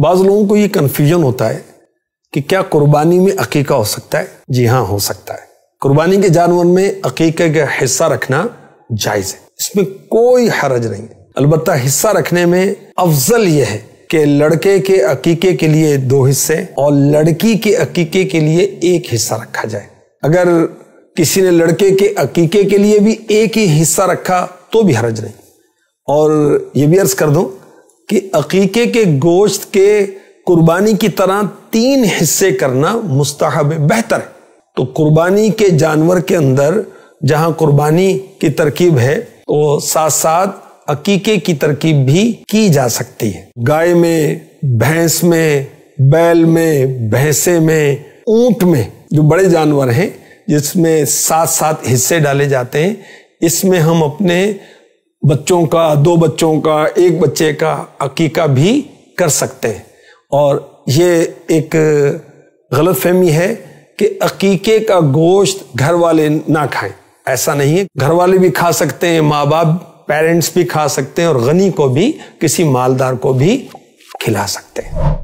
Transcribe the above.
बाज़ लोगों को ये कन्फ्यूजन होता है कि क्या कुर्बानी में अकीका हो सकता है जी हाँ हो सकता है कुर्बानी के जानवर में अकीके का हिस्सा रखना जायज़ है इसमें कोई हरज नहीं अलबत्ता हिस्सा रखने में अफजल यह है कि लड़के के अकीके के लिए दो हिस्से और लड़की के अकीके के लिए एक हिस्सा रखा जाए अगर किसी ने लड़के के अकीके के लिए भी एक ही हिस्सा रखा तो भी हरज नहीं और ये भी अर्ज कर दूं अकीके के गोश्त के कुर्बानी की तरह तीन हिस्से करना मुस्ताहब बेहतर है तो कुर्बानी के जानवर के अंदर जहां कुर्बानी की तरकीब है तो साथ साथ अकीके की तरकीब भी की जा सकती है गाय में भैंस में बैल में भैंसे में ऊंट में जो बड़े जानवर हैं जिसमें सात सात हिस्से डाले जाते हैं इसमें हम अपने बच्चों का दो बच्चों का एक बच्चे का अकीका भी कर सकते हैं और ये एक गलत फहमी है कि अकीके का गोश्त घर वाले ना खाएं ऐसा नहीं है घर वाले भी खा सकते हैं माँ बाप पेरेंट्स भी खा सकते हैं और गनी को भी किसी मालदार को भी खिला सकते हैं